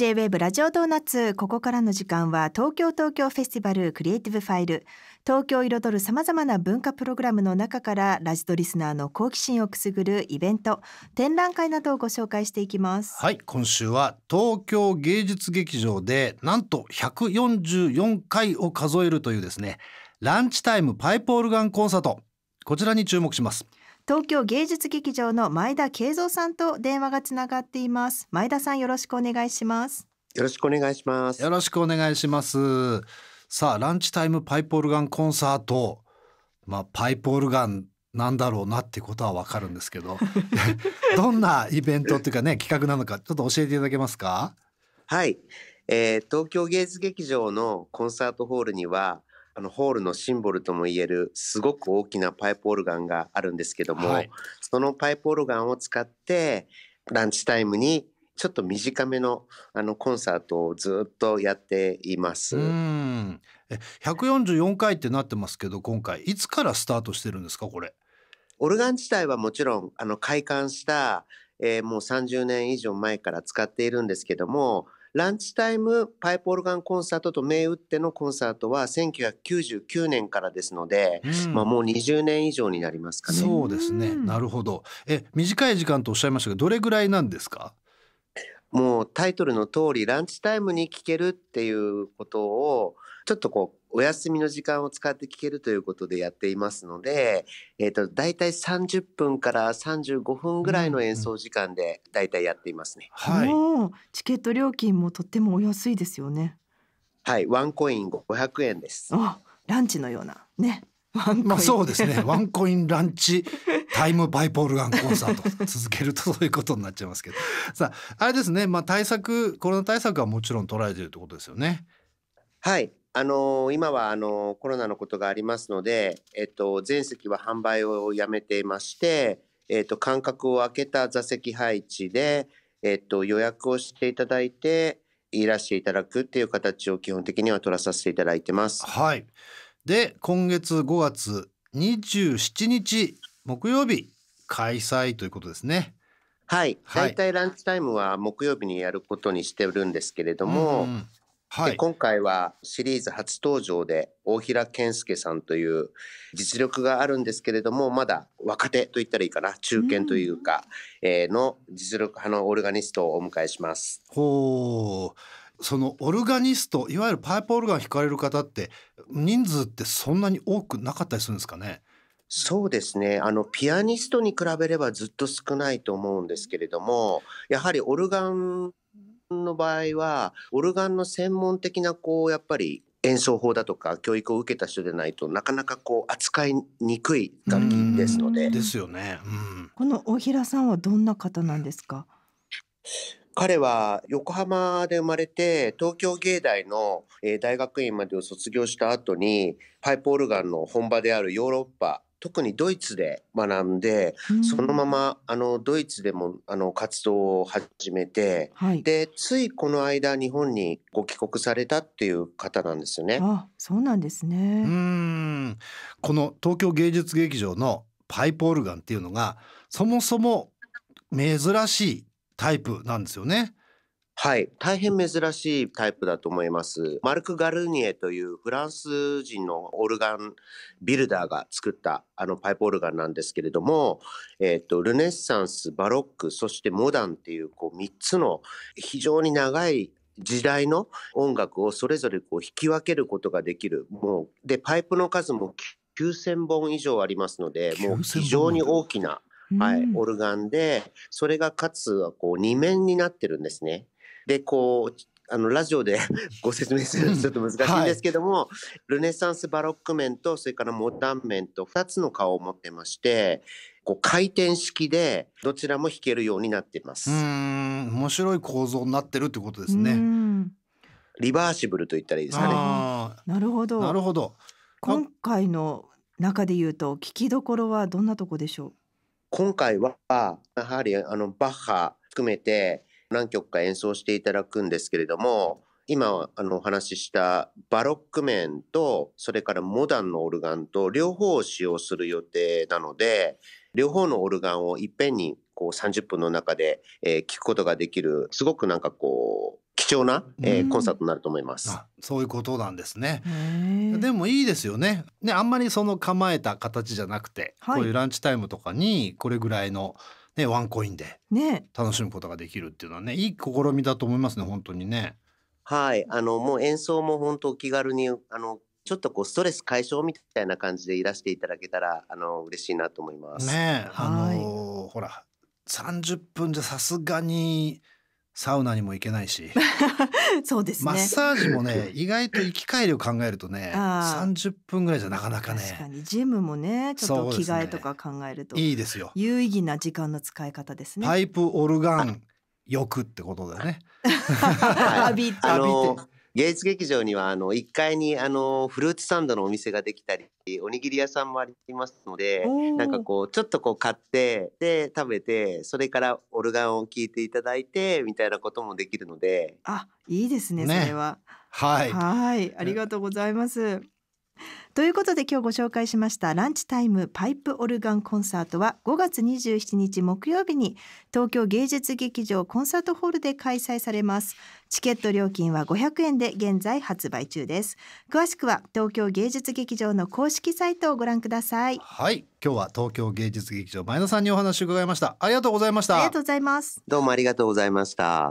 J-WAVE ラジオドーナツここからの時間は東京東京フェスティバルクリエイティブファイル東京を彩るさまざまな文化プログラムの中からラジドリスナーの好奇心をくすぐるイベント展覧会などをご紹介していきますはい今週は東京芸術劇場でなんと144回を数えるというですねランチタイムパイプオルガンコンサートこちらに注目します東京芸術劇場の前田慶三さんと電話がつながっています前田さんよろしくお願いしますよろしくお願いしますよろしくお願いしますさあランチタイムパイプオルガンコンサートまあパイプオルガンなんだろうなってことはわかるんですけど どんなイベントっていうかね企画なのかちょっと教えていただけますかはい、えー、東京芸術劇場のコンサートホールにはあのホールのシンボルともいえるすごく大きなパイプオルガンがあるんですけども、はい、そのパイプオルガンを使ってランチタイムにちょっと短めのあのコンサートをずっとやっています。うんえ144回ってなってますけど今回いつからスタートしてるんですかこれ。オルガン自体はもちろんあの開館した、えー、もう30年以上前から使っているんですけどもランチタイムパイプオルガンコンサートと銘打ってのコンサートは1999年からですので、うん、まあもう20年以上になりますかね。そうですね。なるほど。え、短い時間とおっしゃいましたが、どれぐらいなんですか？もうタイトルの通りランチタイムに聞けるっていうことをちょっとこうお休みの時間を使って聞けるということでやっていますので、えーと、大体30分から35分ぐらいの演奏時間で大体やっていますね。はい、チケット料金もとってもお安いですよね。はい、ワンコイン500円です。ランチのようなね。まあそうですね。ワンコインランチ タイムバイポールガンコンサート続けるとそういうことになっちゃいますけど。さあ、あれですね。まあ対策、コロナ対策はもちろん取られてるってことですよね。はい。あの今はあのコロナのことがありますので、えっと、全席は販売をやめていまして、えっと、間隔を空けた座席配置で、えっと、予約をしていただいていらしていただくっていう形を基本的には取らさせていただいてます。はい、で今月5月27日木曜日開催ということですね。はい、はい、大体ランチタイムは木曜日にやることにしてるんですけれども、うんはい、今回はシリーズ初登場で大平健介さんという実力があるんですけれどもまだ若手と言ったらいいかな中堅というか、うえの実力派のオルガニストをお迎えします。ほうそのオルガニストいわゆるパイプオルガン弾かれる方って人数ってそんなに多くなかったりするんですかねそうですねあのピアニストに比べればずっと少ないと思うんですけれどもやはりオルガンの場合は、オルガンの専門的な、こう、やっぱり演奏法だとか教育を受けた人でないとなかなかこう扱いにくい楽器ですので。ですよね。この大平さんはどんな方なんですか彼は横浜で生まれて東京芸大の大学院までを卒業した後にパイプオルガンの本場であるヨーロッパ特にドイツで学んで、うん、そのままあのドイツでもあの活動を始めて、はい、でついこの間日本にご帰国されたっていう方なんですよね。あそうなんですねうんこの東京芸術劇場のパイプオルガンっていうのがそもそも珍しいタイプなんですよね。はい。大変珍しいタイプだと思います。マルク・ガルニエというフランス人のオルガンビルダーが作ったあのパイプオルガンなんですけれども、えっ、ー、と、ルネッサンス、バロック、そしてモダンっていうこう3つの非常に長い時代の音楽をそれぞれこう引き分けることができる。もう、で、パイプの数も9000本以上ありますので、もう非常に大きなはい、オルガンで、それがかつこう2面になってるんですね。で、こう、あの、ラジオで ご説明するのちょっと難しいんですけども、はい、ルネサンスバロック面と、それからモダン面と2つの顔を持ってまして、こう回転式でどちらも弾けるようになっています。面白い構造になってるってことですね。リバーシブルと言ったらいいですかね。なるほど。なるほど。今回の中で言うと聞きどころはどんなとこでしょう。今回はやはりあのバッハ含めて何曲か演奏していただくんですけれども今あのお話ししたバロック面とそれからモダンのオルガンと両方を使用する予定なので両方のオルガンをいっぺんにこう30分の中で、え聞くことができるすごくなんかこう貴重な、コンサートになると思います。そういうことなんですね。でもいいですよね。ねあんまりその構えた形じゃなくて、はい、こういうランチタイムとかにこれぐらいのね、ワンコインで楽しむことができるっていうのはね、ね、いい試みだと思いますね本当にね。はいあのもう演奏も本当お気軽にあのちょっとこうストレス解消みたいな感じでいらしていただけたらあの嬉しいなと思います。ねあのー、ほら30分じゃさすがにサウナにも行けないし そうです、ね、マッサージもね意外と行き帰りを考えるとね30分ぐらいじゃなかなかね確かにジムもねちょっと着替えとか考えると、ね、いいですよ有意義な時間の使い方ですねパイプオルガン欲ってことだよね 浴びて、あびて。芸術劇場にはあの1階にあのフルーツサンドのお店ができたりおにぎり屋さんもありますのでなんかこうちょっとこう買ってで食べてそれからオルガンを聴いていただいてみたいなこともできるのであいいですね、ね、それは。はい、はいありがとうございます。ということで今日ご紹介しましたランチタイムパイプオルガンコンサートは5月27日木曜日に東京芸術劇場コンサートホールで開催されますチケット料金は500円で現在発売中です詳しくは東京芸術劇場の公式サイトをご覧くださいはい今日は東京芸術劇場前田さんにお話を伺いましたありがとうございましたありがとうございますどうもありがとうございました